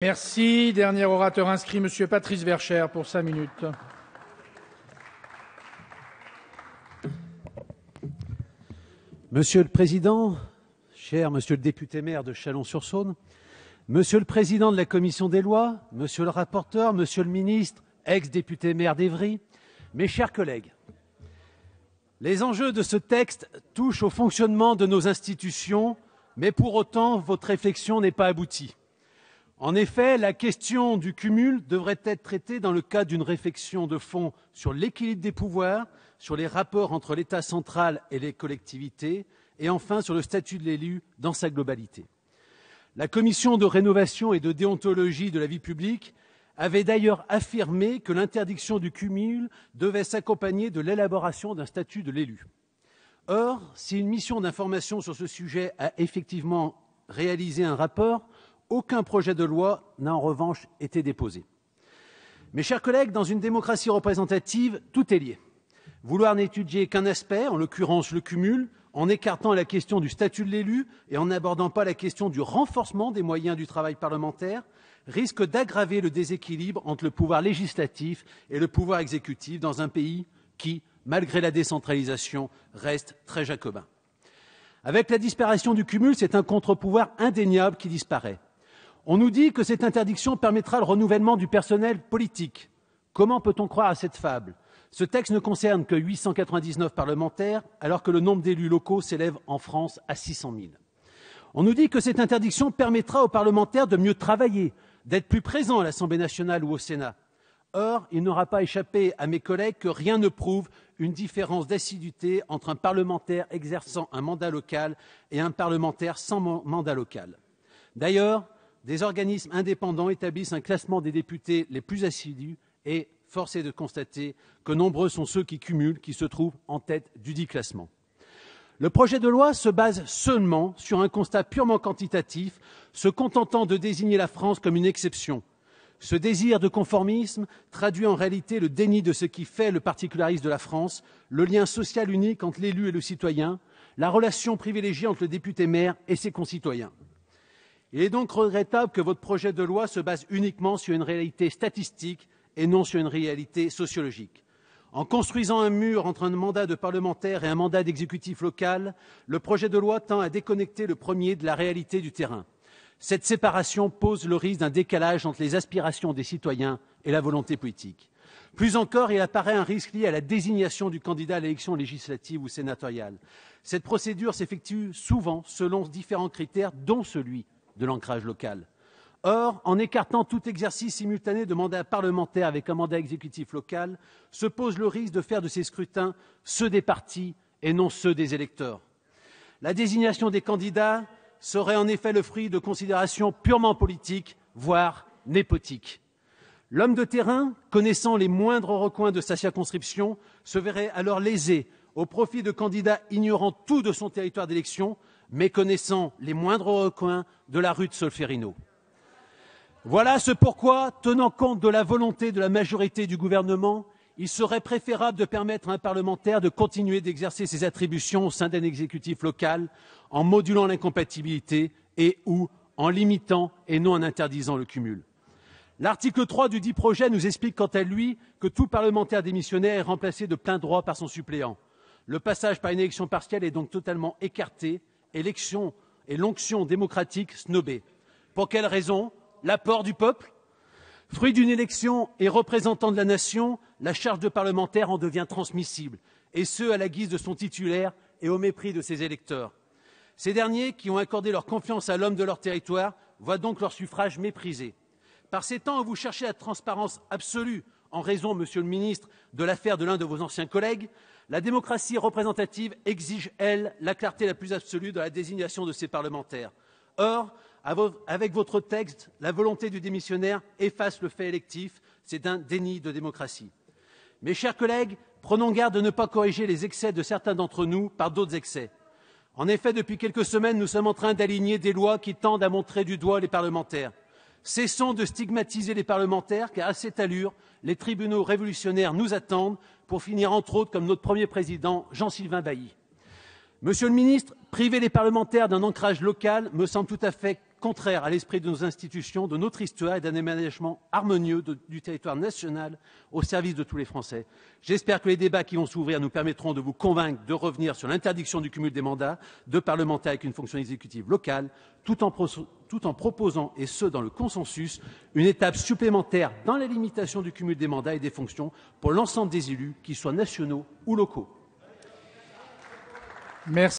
Merci, dernier orateur inscrit Monsieur Patrice Vercher, pour 5 minutes. Monsieur le président, cher monsieur le député maire de Chalon-sur-Saône, monsieur le président de la commission des lois, monsieur le rapporteur, monsieur le ministre, ex-député maire d'Evry, mes chers collègues, les enjeux de ce texte touchent au fonctionnement de nos institutions, mais pour autant votre réflexion n'est pas aboutie. En effet, la question du cumul devrait être traitée dans le cadre d'une réflexion de fond sur l'équilibre des pouvoirs, sur les rapports entre l'État central et les collectivités, et enfin sur le statut de l'élu dans sa globalité. La commission de rénovation et de déontologie de la vie publique avait d'ailleurs affirmé que l'interdiction du cumul devait s'accompagner de l'élaboration d'un statut de l'élu. Or, si une mission d'information sur ce sujet a effectivement réalisé un rapport, aucun projet de loi n'a en revanche été déposé. Mes chers collègues, dans une démocratie représentative, tout est lié. Vouloir n'étudier qu'un aspect, en l'occurrence le cumul, en écartant la question du statut de l'élu et en n'abordant pas la question du renforcement des moyens du travail parlementaire, risque d'aggraver le déséquilibre entre le pouvoir législatif et le pouvoir exécutif dans un pays qui, malgré la décentralisation, reste très jacobin. Avec la disparition du cumul, c'est un contre-pouvoir indéniable qui disparaît. On nous dit que cette interdiction permettra le renouvellement du personnel politique. Comment peut-on croire à cette fable Ce texte ne concerne que 899 parlementaires, alors que le nombre d'élus locaux s'élève en France à 600 000. On nous dit que cette interdiction permettra aux parlementaires de mieux travailler, d'être plus présents à l'Assemblée nationale ou au Sénat. Or, il n'aura pas échappé à mes collègues que rien ne prouve une différence d'assiduité entre un parlementaire exerçant un mandat local et un parlementaire sans mandat local. D'ailleurs, des organismes indépendants établissent un classement des députés les plus assidus et force est de constater que nombreux sont ceux qui cumulent, qui se trouvent en tête dit classement. Le projet de loi se base seulement sur un constat purement quantitatif, se contentant de désigner la France comme une exception. Ce désir de conformisme traduit en réalité le déni de ce qui fait le particularisme de la France, le lien social unique entre l'élu et le citoyen, la relation privilégiée entre le député-maire et ses concitoyens. Il est donc regrettable que votre projet de loi se base uniquement sur une réalité statistique et non sur une réalité sociologique. En construisant un mur entre un mandat de parlementaire et un mandat d'exécutif local, le projet de loi tend à déconnecter le premier de la réalité du terrain. Cette séparation pose le risque d'un décalage entre les aspirations des citoyens et la volonté politique. Plus encore, il apparaît un risque lié à la désignation du candidat à l'élection législative ou sénatoriale. Cette procédure s'effectue souvent selon différents critères, dont celui de l'ancrage local. Or, en écartant tout exercice simultané de mandat parlementaire avec un mandat exécutif local, se pose le risque de faire de ces scrutins ceux des partis et non ceux des électeurs. La désignation des candidats serait en effet le fruit de considérations purement politiques, voire népotiques. L'homme de terrain, connaissant les moindres recoins de sa circonscription, se verrait alors lésé au profit de candidats ignorant tout de son territoire d'élection, méconnaissant les moindres recoins de la rue de Solferino. Voilà ce pourquoi, tenant compte de la volonté de la majorité du gouvernement, il serait préférable de permettre à un parlementaire de continuer d'exercer ses attributions au sein d'un exécutif local en modulant l'incompatibilité et ou en limitant et non en interdisant le cumul. L'article 3 du dit projet nous explique quant à lui que tout parlementaire démissionnaire est remplacé de plein droit par son suppléant. Le passage par une élection partielle est donc totalement écarté et l'onction démocratique snobée. Pour quelle raison L'apport du peuple Fruit d'une élection et représentant de la Nation, la charge de parlementaire en devient transmissible, et ce à la guise de son titulaire et au mépris de ses électeurs. Ces derniers, qui ont accordé leur confiance à l'homme de leur territoire, voient donc leur suffrage méprisé. Par ces temps où vous cherchez la transparence absolue en raison, monsieur le ministre, de l'affaire de l'un de vos anciens collègues, la démocratie représentative exige, elle, la clarté la plus absolue dans la désignation de ses parlementaires. Or, avec votre texte, la volonté du démissionnaire efface le fait électif. C'est un déni de démocratie. Mes chers collègues, prenons garde de ne pas corriger les excès de certains d'entre nous par d'autres excès. En effet, depuis quelques semaines, nous sommes en train d'aligner des lois qui tendent à montrer du doigt les parlementaires. Cessons de stigmatiser les parlementaires, car, à cette allure, les tribunaux révolutionnaires nous attendent pour finir, entre autres, comme notre Premier président Jean-Sylvain Bailly. Monsieur le ministre, priver les parlementaires d'un ancrage local me semble tout à fait contraire à l'esprit de nos institutions, de notre histoire et d'un émanagement harmonieux du territoire national au service de tous les Français. J'espère que les débats qui vont s'ouvrir nous permettront de vous convaincre de revenir sur l'interdiction du cumul des mandats de parlementaires avec une fonction exécutive locale, tout en, tout en proposant, et ce dans le consensus, une étape supplémentaire dans la limitation du cumul des mandats et des fonctions pour l'ensemble des élus, qu'ils soient nationaux ou locaux. Merci.